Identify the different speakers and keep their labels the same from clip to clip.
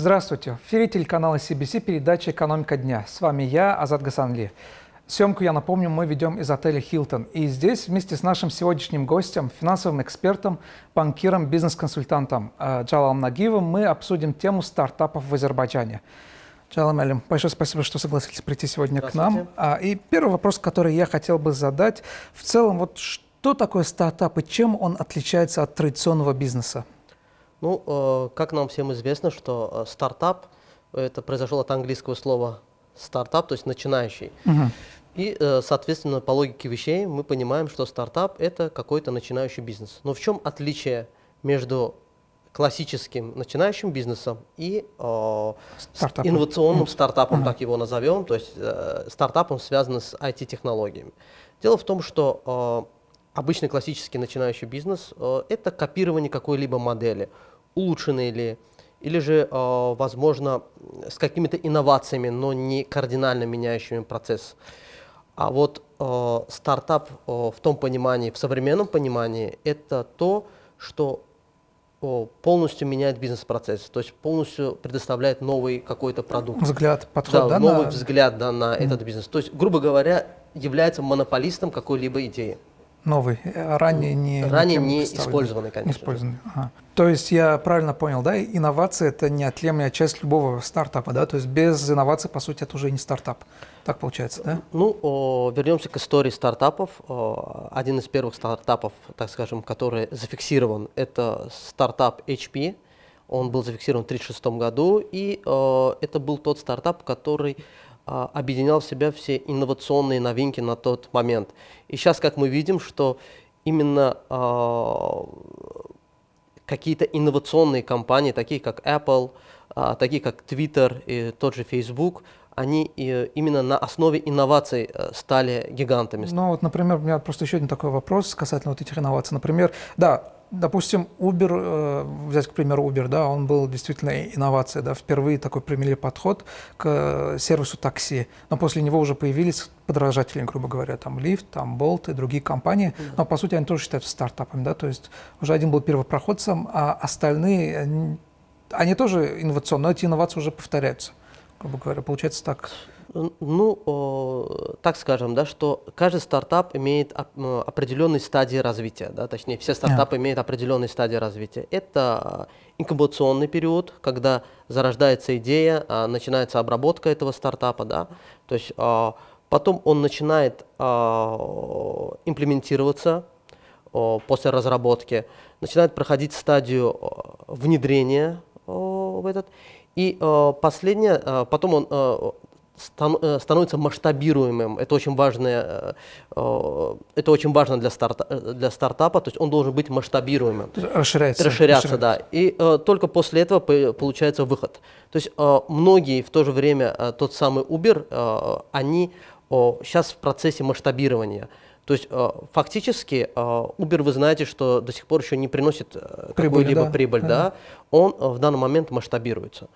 Speaker 1: Здравствуйте. В эфире телеканала CBC передача «Экономика дня». С вами я, Азат Гасанли. Съемку, я напомню, мы ведем из отеля «Хилтон». И здесь вместе с нашим сегодняшним гостем, финансовым экспертом, банкиром, бизнес-консультантом э, Джалалом Нагиевым мы обсудим тему стартапов в Азербайджане. Джалам Алим, большое спасибо, что согласились прийти сегодня к нам. А, и первый вопрос, который я хотел бы задать, в целом, вот что такое стартап и чем он отличается от традиционного бизнеса?
Speaker 2: Ну, э, как нам всем известно, что э, стартап, это произошло от английского слова стартап, то есть начинающий. Угу. И, э, соответственно, по логике вещей мы понимаем, что стартап – это какой-то начинающий бизнес. Но в чем отличие между классическим начинающим бизнесом и э, стартапом. инновационным стартапом, uh-huh. так его назовем, то есть э, стартапом, связанным с IT-технологиями. Дело в том, что э, обычный классический начинающий бизнес э, – это копирование какой-либо модели – улучшены или, или же, э, возможно, с какими-то инновациями, но не кардинально меняющими процесс. А вот э, стартап э, в том понимании, в современном понимании, это то, что полностью меняет бизнес-процесс, то есть полностью предоставляет новый какой-то продукт. Взгляд, подход, да, да новый на... взгляд да, на mm. этот бизнес. То есть, грубо говоря, является монополистом какой-либо
Speaker 1: идеи. Новый, э, ранее не Ранее не использованный, конечно. использованный. Ага. То есть я правильно понял, да, инновация – это неотъемлемая часть любого стартапа, да? То есть без инноваций, по сути, это уже не стартап. Так получается, да?
Speaker 2: Ну, о, вернемся к истории стартапов. О, один из первых стартапов, так скажем, который зафиксирован, это стартап HP. Он был зафиксирован в 1936 году, и о, это был тот стартап, который а, объединял в себя все инновационные новинки на тот момент. И сейчас, как мы видим, что именно а, какие-то инновационные компании, такие как Apple, а, такие как Twitter и тот же Facebook, они именно на основе инноваций э, стали гигантами.
Speaker 1: Ну вот, например, у меня просто еще один такой вопрос касательно вот этих инноваций. Например, да, Допустим, Uber, э, взять, к примеру, Uber, да, он был действительно инновацией, да, впервые такой применили подход к э, сервису такси, но после него уже появились подражатели, грубо говоря, там Lyft, там Bolt и другие компании, но, по сути, они тоже считаются стартапами, да, то есть уже один был первопроходцем, а остальные, они тоже инновационные, но эти инновации уже повторяются, грубо говоря, получается так.
Speaker 2: Ну, так скажем, да, что каждый стартап имеет определенные стадии развития, да, точнее, все стартапы yeah. имеют определенные стадии развития. Это а, инкубационный период, когда зарождается идея, а, начинается обработка этого стартапа, да, то есть а, потом он начинает имплементироваться после разработки, начинает проходить стадию внедрения в этот и э, последнее, э, потом он Э, становится масштабируемым. Это очень, важное, э, э, это очень важно для, старта, для стартапа, то есть он должен быть масштабируемым. Расширяется. Расширяться, расширяется. да. И только после этого получается выход. То есть многие в то же время, тот самый Uber, они сейчас в процессе масштабирования. То есть фактически Uber, вы знаете, что до сих пор еще не приносит прибыль, какую-либо да. прибыль, да. да, он в данный момент масштабируется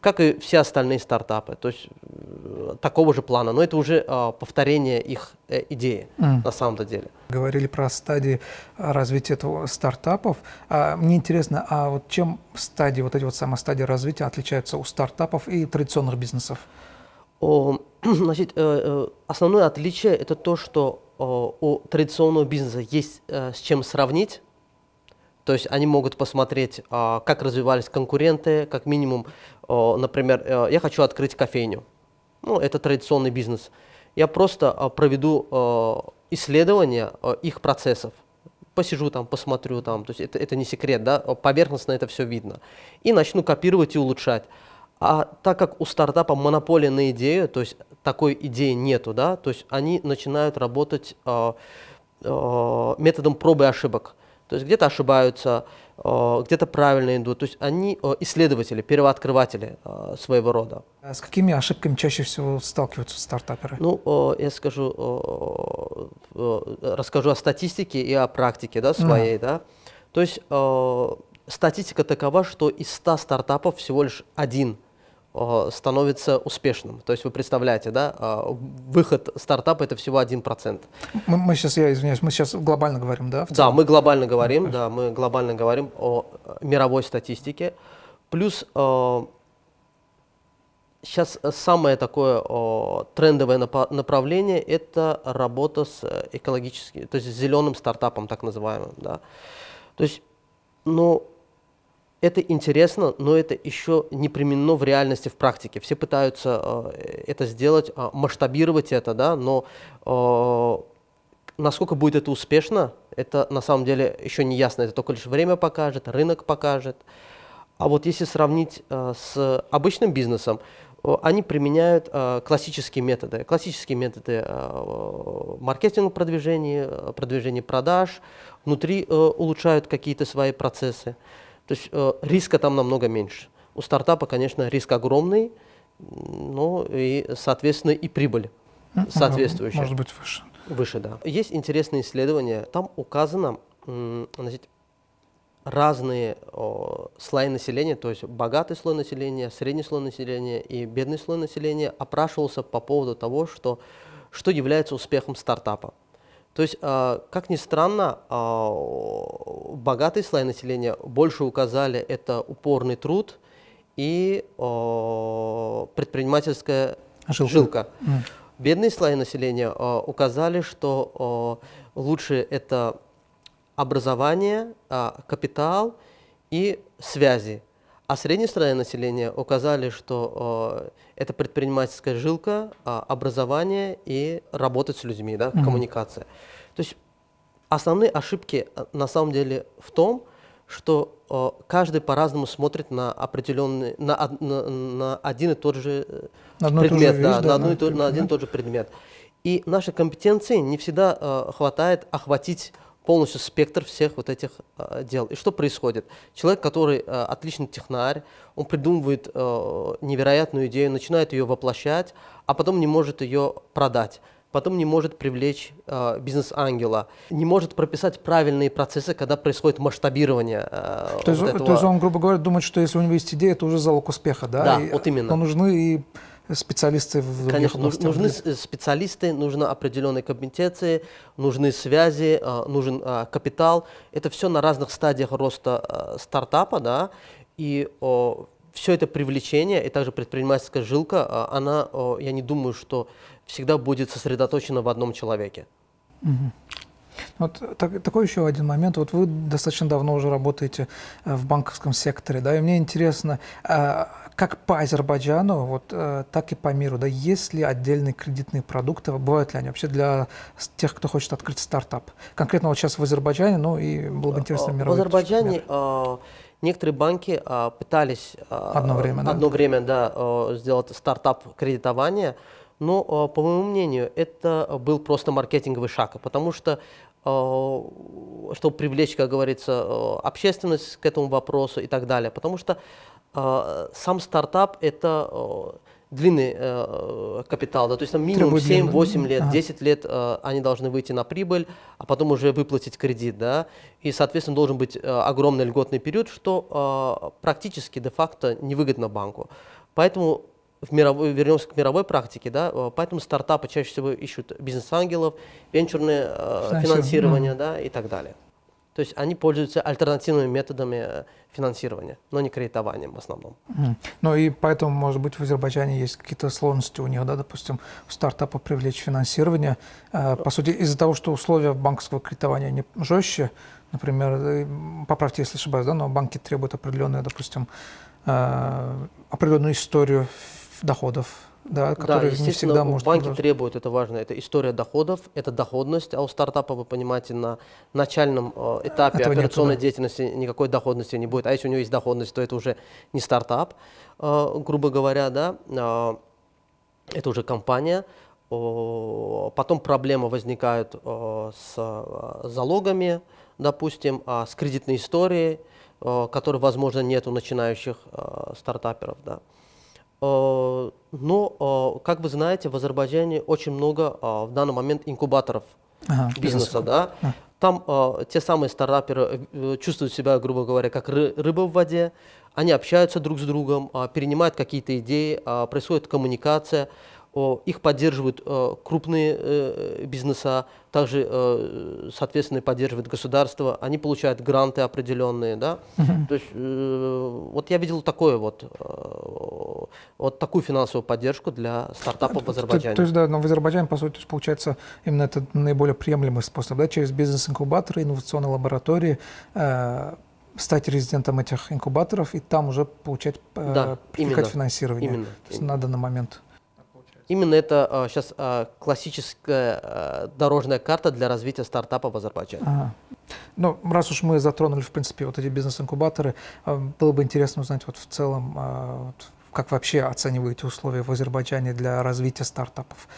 Speaker 2: как и все остальные стартапы, то есть э, такого же плана, но это уже э, повторение их э, идеи mm. на самом-то деле.
Speaker 1: Говорили про стадии а, развития этого стартапов. А, мне интересно, а вот чем стадии, вот эти вот сама стадии развития отличаются у стартапов и традиционных бизнесов? О, значит, э, э, основное отличие это то, что о, у
Speaker 2: традиционного бизнеса есть э, с чем сравнить то есть они могут посмотреть, а, как развивались конкуренты, как минимум, например, э, я хочу открыть кофейню. Ну, это традиционный бизнес. Я просто а, проведу исследование их процессов. Посижу там, посмотрю там, то есть это, это не секрет, да, поверхностно это все видно. И начну копировать и улучшать. А так как у стартапа монополия на идею, то есть такой идеи нету, да, то есть они начинают работать а, методом пробы и ошибок. То есть где-то ошибаются, э, где-то правильно идут. То есть они э, исследователи, первооткрыватели э, своего рода.
Speaker 1: А с какими ошибками чаще всего сталкиваются стартаперы?
Speaker 2: Ну, я скажу, расскажу о статистике и о практике да, своей. Mm. Да. То есть статистика такова, что из 100 стартапов всего лишь один – Э, становится успешным. То есть вы представляете, да, э, выход стартапа это всего 1%.
Speaker 1: Мы, мы сейчас, я извиняюсь, мы сейчас глобально говорим, да? Да, мы глобально говорим,
Speaker 2: да, мы глобально говорим о э, мировой статистике. Плюс э, сейчас самое такое э, трендовое направление это работа с экологическим, то есть с зеленым стартапом, так называемым, да. То есть, ну, это интересно, но это еще не применено в реальности, в практике. Все пытаются э, это сделать, э, масштабировать это, да, но э, насколько будет это успешно, это на самом деле еще не ясно. Это только лишь время покажет, рынок покажет. А вот если сравнить э, с обычным бизнесом, э, они применяют э, классические методы. Классические методы э, маркетинга продвижения, э, продвижения продаж, внутри э, улучшают какие-то свои процессы. Э, то есть э, риска там намного меньше. У стартапа, конечно, риск огромный, но и, соответственно, и прибыль ну, соответствующая. Может быть, выше. Выше, да. Есть интересные исследования. Там указано значит, разные о, слои населения, то есть богатый слой населения, средний слой населения и бедный слой населения опрашивался по поводу того, что, что является успехом стартапа. То есть, а, как ни странно, а, богатые слои населения больше указали это упорный труд и а, предпринимательская жилка. жилка. Бедные слои населения указали, что лучше это образование, капитал и связи. А средней стороне населения указали, что э, это предпринимательская жилка, э, образование и работать с людьми, да, mm-hmm. коммуникация. То есть основные ошибки э, на самом деле в том, что э, каждый по-разному смотрит на определенный, на, на, на один и тот же предмет, э, да, на, одну и то, на один и тот же предмет. И нашей компетенции не всегда э, хватает охватить полностью спектр всех вот этих э, дел. И что происходит? Человек, который э, отличный технарь, он придумывает э, невероятную идею, начинает ее воплощать, а потом не может ее продать потом не может привлечь э, бизнес-ангела, не может прописать правильные процессы, когда происходит масштабирование. Э, то, вот есть, этого. то есть он,
Speaker 1: грубо говоря, думает, что если у него есть идея, это уже залог успеха, да? Да, и вот именно. Но нужны и специалисты в Конечно, ну, областях. нужны
Speaker 2: э, специалисты, нужны определенные компетенции, нужны связи, э, нужен а, капитал. Это все на разных стадиях роста э, стартапа, да, и все это привлечение и также предпринимательская жилка, она, я не думаю, что всегда будет сосредоточена в одном человеке.
Speaker 1: Вот так, такой еще один момент. Вот вы достаточно давно уже работаете в банковском секторе, да, и мне интересно, а, как по Азербайджану, вот, э, так и по миру. Да, есть ли отдельные кредитные продукты, бывают ли они вообще для тех, кто хочет открыть стартап? Конкретно вот сейчас в Азербайджане, ну и было бы э, интересно мировой э, В
Speaker 2: Азербайджане э, некоторые банки э, пытались э, одно время, да? одно время да, сделать стартап кредитования, но, ну, по моему мнению, это был просто маркетинговый шаг, потому что чтобы привлечь, как говорится, общественность к этому вопросу и так далее. Потому что Э, сам стартап – это э, длинный э, капитал, да, то есть там минимум 7-8 лет, ага. 10 лет они должны выйти на прибыль, а потом уже выплатить кредит, да, и, соответственно, должен быть огромный льготный период, что практически де-факто невыгодно банку. Поэтому в мировой, вернемся к мировой практике, да, поэтому стартапы чаще всего ищут бизнес-ангелов, венчурное финансирование, да, и так далее. То есть они пользуются альтернативными методами э, финансирования, но не кредитованием в основном.
Speaker 1: Mm. Ну и поэтому, может быть, в Азербайджане есть какие-то сложности у них, да, допустим, стартапы привлечь финансирование. Э, по сути, из-за того, что условия банковского кредитования не жестче, например, э, поправьте, если ошибаюсь, да, но банки требуют определенную, допустим, определенную историю доходов да, которые да, не всегда может банки
Speaker 2: требуют, это важно, это история доходов, это доходность, а у стартапа, вы понимаете, на начальном э, этапе Этого операционной нету, деятельности никакой доходности не будет, а если у него есть доходность, то это уже не стартап, э, грубо говоря, да, э, это уже компания, Потом проблемы возникают э, с э, залогами, допустим, а, с кредитной историей, э, которой, возможно, нет у начинающих стартаперов. Да. А, но, а, как вы знаете, в Азербайджане очень много а, в данный момент инкубаторов ага, бизнеса, бизнес. да. А. Там те самые стартаперы э, чувствуют себя, грубо говоря, как рыба в воде. Они общаются друг с другом, перенимают какие-то идеи, происходит коммуникация. Э, их поддерживают э, крупные э, бизнеса, также, соответственно, поддерживают государство, они получают гранты определенные, да. То есть вот я видел такое вот, вот такую финансовую поддержку для стартапов в Азербайджане. То, есть,
Speaker 1: да, но в Азербайджане, по сути, получается именно это наиболее приемлемый способ, да, через бизнес-инкубаторы, инновационные лаборатории, стать резидентом этих инкубаторов и там уже получать, да, э, привлекать именно, финансирование. То есть именно. на данный момент.
Speaker 2: Именно это сейчас а, а, классическая а, дорожная карта для развития стартапа в Азербайджане. Ага.
Speaker 1: Ну, раз уж мы затронули, в принципе, вот эти бизнес-инкубаторы, было бы интересно узнать вот в целом, как вообще оцениваете условия в Азербайджане для развития стартапов?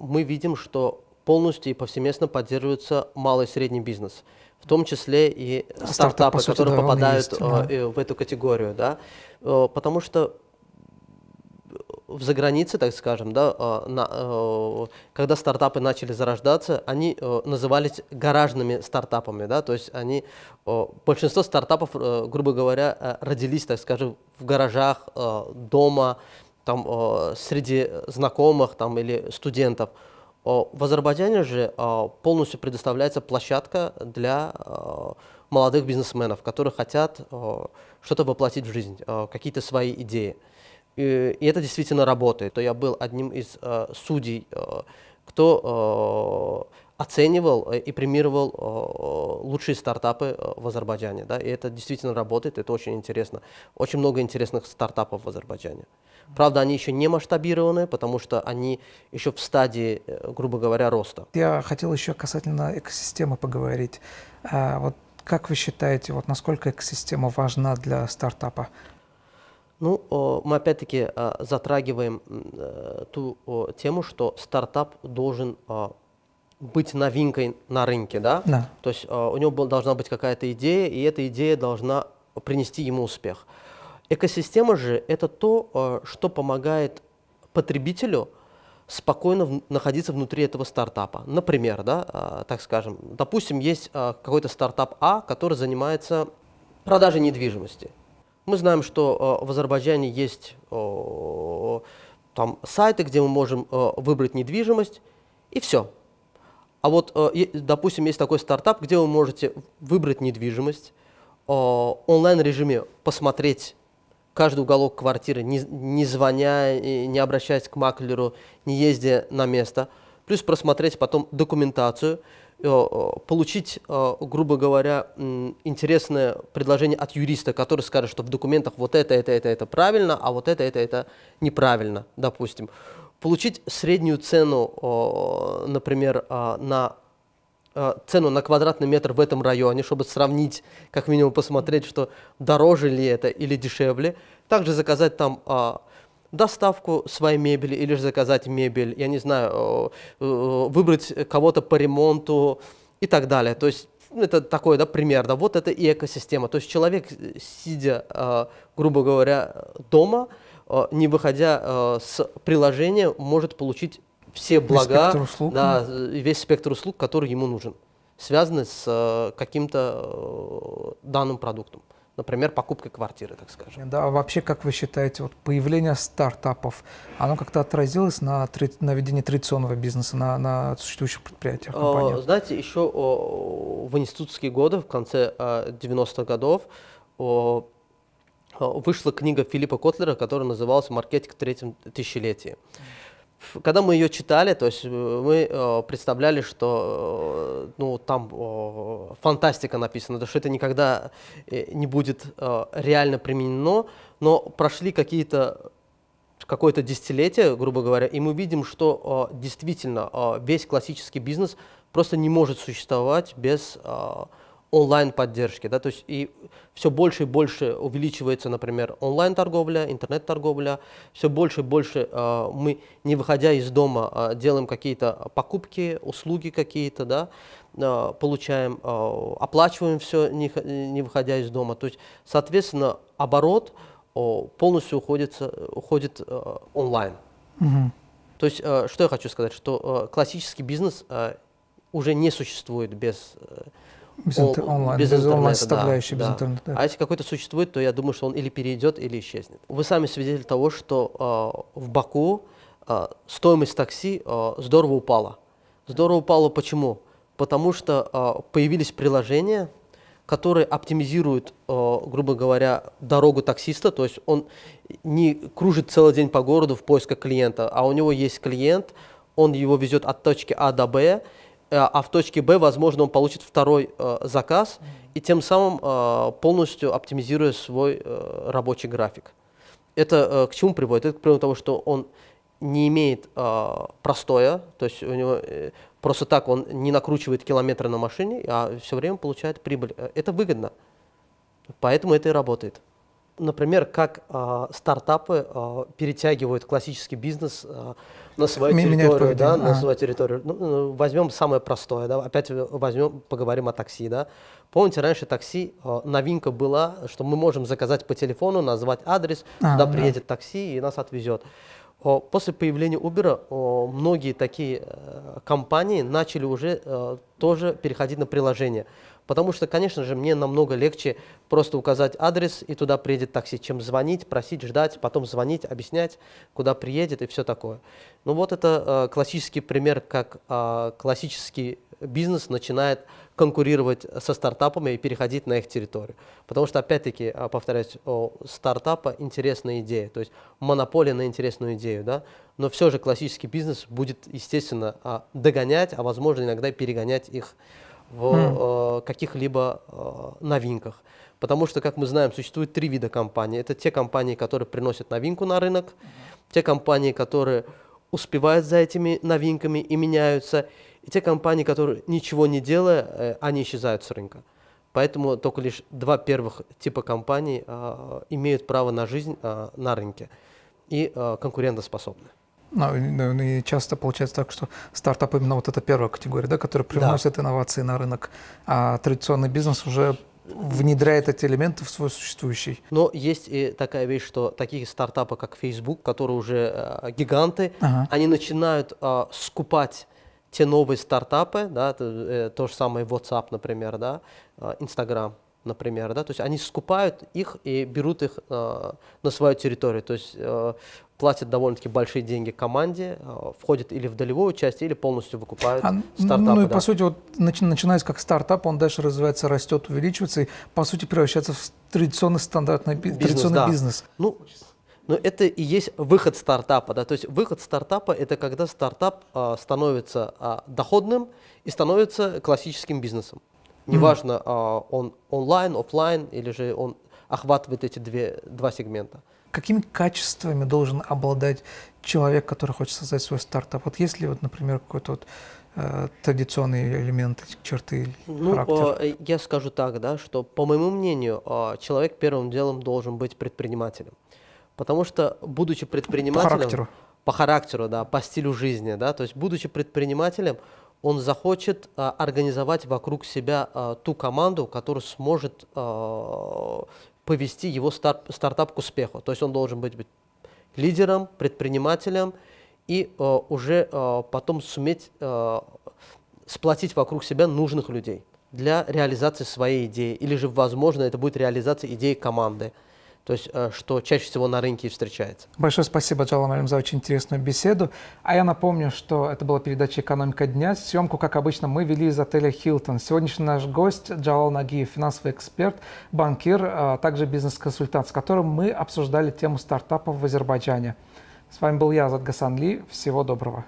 Speaker 2: Мы видим, что полностью и повсеместно поддерживается малый и средний бизнес, в том числе и стартапы, Стартап, по сути, которые да, попадают есть, да. в эту категорию, да, э, потому что в загранице, так скажем, да, э, на, э, когда стартапы начали зарождаться, они э, назывались гаражными стартапами, да, то есть они, большинство стартапов, грубо говоря, родились, так скажем, в гаражах, дома, там, среди знакомых там, или студентов. В Азербайджане же полностью предоставляется площадка для молодых бизнесменов, которые хотят что-то воплотить в жизнь, какие-то свои идеи. И, это действительно работает. То я был одним из э, судей, э, кто э, оценивал э, и премировал э, лучшие стартапы э, в Азербайджане. Да? И это действительно работает, это очень интересно. Очень много интересных стартапов в Азербайджане. Правда, они еще не масштабированы, потому что они еще в стадии, э, грубо говоря, роста.
Speaker 1: Я хотел еще касательно экосистемы поговорить. А, вот как вы считаете, вот насколько экосистема важна для стартапа?
Speaker 2: Ну, мы опять-таки а, затрагиваем э, ту тему, что стартап должен а, быть новинкой на рынке, да? да. То есть а, у него должна быть какая-то идея, и эта идея должна принести ему успех. Экосистема же – это то, что помогает потребителю спокойно находиться внутри этого стартапа. Например, да, так скажем, допустим, есть какой-то стартап А, который занимается продажей недвижимости – мы знаем, что э, в Азербайджане есть э, там сайты, где мы можем э, выбрать недвижимость, и все. А вот, допустим, есть такой стартап, где вы можете выбрать недвижимость, онлайн-режиме посмотреть каждый уголок квартиры, не, не звоня, не обращаясь к маклеру, не ездя на место, плюс просмотреть потом документацию, Э, получить, э, грубо говоря, интересное предложение от юриста, который скажет, что в документах вот это, это, это, это правильно, а вот это, это, это неправильно, допустим. Получить среднюю цену, э, например, на цену на квадратный метр в этом районе, чтобы сравнить, как минимум посмотреть, что дороже ли это или дешевле. Также заказать там доставку своей мебели или же заказать мебель, я не знаю, э, э, выбрать кого-то по ремонту и так далее. То есть ну, это такой да, пример, да, вот это и экосистема. То есть человек, э, сидя, грубо говоря, дома, не выходя с приложения, может получить все блага, весь спектр услуг, да, весь спектр услуг, который ему нужен, связанный с каким-то данным продуктом например, покупкой квартиры, так
Speaker 1: скажем. Да, а вообще, как вы считаете, вот появление стартапов, оно как-то отразилось на, на ведении традиционного бизнеса, на, на существующих предприятиях, а, компаниях?
Speaker 2: Знаете, еще в институтские годы, в конце 90-х а, годов, а, вышла книга Филиппа Котлера, которая называлась «Маркетинг в третьем тысячелетии». Mm когда мы ее читали, то есть э, мы э, представляли, что э, ну, там э, фантастика написана, что это никогда э, не будет э, реально применено, но прошли какие-то какое-то десятилетие, грубо говоря, и мы видим, что э, действительно э, весь классический бизнес просто не может существовать без э, онлайн-поддержки, да, то есть и все больше и больше увеличивается, например, онлайн-торговля, интернет-торговля, все больше и больше э, мы, не выходя из дома, э, делаем какие-то покупки, услуги какие-то, да, э, получаем, э, оплачиваем все, не, не выходя из дома, то есть, соответственно, оборот э, полностью уходит, уходит э, онлайн. Угу. То есть, э, что я хочу сказать, что э, классический бизнес э, уже не существует без... Э, без, интер- онлайн, без, без онлайн составляющей, да, без да. интернета. Да. А если какой-то существует, то я думаю, что он или перейдет, или исчезнет. Вы сами свидетели того, что э, в Баку э, стоимость такси э, здорово упала. Здорово упала почему? Потому что э, появились приложения, которые оптимизируют, э, грубо говоря, дорогу таксиста, то есть он не кружит целый день по городу в поисках клиента, а у него есть клиент, он его везет от точки А до Б, Э, а в точке Б, возможно, он получит второй э, заказ и тем самым э, полностью оптимизируя свой э, рабочий график. Это э, к чему приводит? Это к примеру того, что он не имеет э, простоя, то есть у него просто так он не накручивает километры на машине, а все время получает прибыль. Это выгодно, поэтому это и работает например, как э, стартапы э, перетягивают классический бизнес э, на свою Меня территорию, да, а. на свою территорию. Ну, ну, возьмем самое простое, да, опять возьмем, поговорим о такси, да. Помните, раньше такси э, новинка была, что мы можем заказать по телефону, назвать адрес, а, туда да. приедет такси и нас отвезет. О, после появления Uber о, многие такие э, компании начали уже э, тоже переходить на приложение. Потому что, конечно же, мне намного легче просто указать адрес, и туда приедет такси, чем звонить, просить, ждать, потом звонить, объяснять, куда приедет и все такое. Ну вот это э, классический пример, как э, классический бизнес начинает конкурировать со стартапами и переходить на их территорию. Потому что, опять-таки, э, повторяюсь, у стартапа интересная идея, то есть монополия на интересную идею, да, но все же классический бизнес будет, естественно, э, догонять, а возможно иногда и перегонять их в mm. э, каких-либо э, новинках. Потому что, как мы знаем, существует три вида компаний. Это те компании, которые приносят новинку на рынок, mm. те компании, которые успевают за этими новинками и меняются, и те компании, которые ничего не делая, э, они исчезают с рынка. Поэтому только лишь два первых типа компаний э, имеют право на жизнь э, на рынке и э, конкурентоспособны.
Speaker 1: Ну, ну, ну, и часто получается так, что стартап именно вот эта первая категория, да, которая приносит да. инновации на рынок, а традиционный бизнес уже внедряет эти элементы в свой существующий.
Speaker 2: Но есть и такая вещь, что такие стартапы, как Facebook, которые уже э, гиганты, ага. они начинают э, скупать те новые стартапы, да, то, э, то же самое WhatsApp, например, да, а, Instagram, например, да, то есть они скупают их и берут их э, на свою территорию, то есть э, платит довольно-таки большие деньги команде, э, входит или в долевую часть, или полностью выкупает а, стартап. Ну и да. по сути,
Speaker 1: вот начи, начинаясь как стартап, он дальше развивается, растет, увеличивается и по сути превращается в традиционный стандартный бизнес. Традиционный да. бизнес.
Speaker 2: Ну, но это и есть выход стартапа. Да? То есть выход стартапа – это когда стартап а, становится а, доходным и становится классическим бизнесом. Неважно, mm. а, он онлайн, офлайн или же он охватывает эти две, два сегмента
Speaker 1: какими качествами должен обладать человек, который хочет создать свой стартап? Вот есть ли, вот, например, какой-то вот э, традиционные элементы, черты, ну, характер?
Speaker 2: А, я скажу так, да, что, по моему мнению, а, человек первым делом должен быть предпринимателем. Потому что, будучи предпринимателем... По характеру. По характеру, да, по стилю жизни, да, то есть, будучи предпринимателем, он захочет а, организовать вокруг себя а, ту команду, которая сможет а, повести его стар стартап к успеху. То есть он должен быть, быть лидером, предпринимателем и э, уже э, потом суметь э, сплотить вокруг себя нужных людей для реализации своей идеи. Или же, возможно, это будет реализация идеи команды то есть э, что чаще всего на рынке встречается.
Speaker 1: Большое спасибо, Джалам Алим, за очень интересную беседу. А я напомню, что это была передача «Экономика дня». Съемку, как обычно, мы вели из отеля «Хилтон». Сегодняшний наш гость Джалал Нагиев, финансовый эксперт, банкир, а также бизнес-консультант, с которым мы обсуждали тему стартапов в Азербайджане. С вами был я, Азат Гасанли. Всего доброго.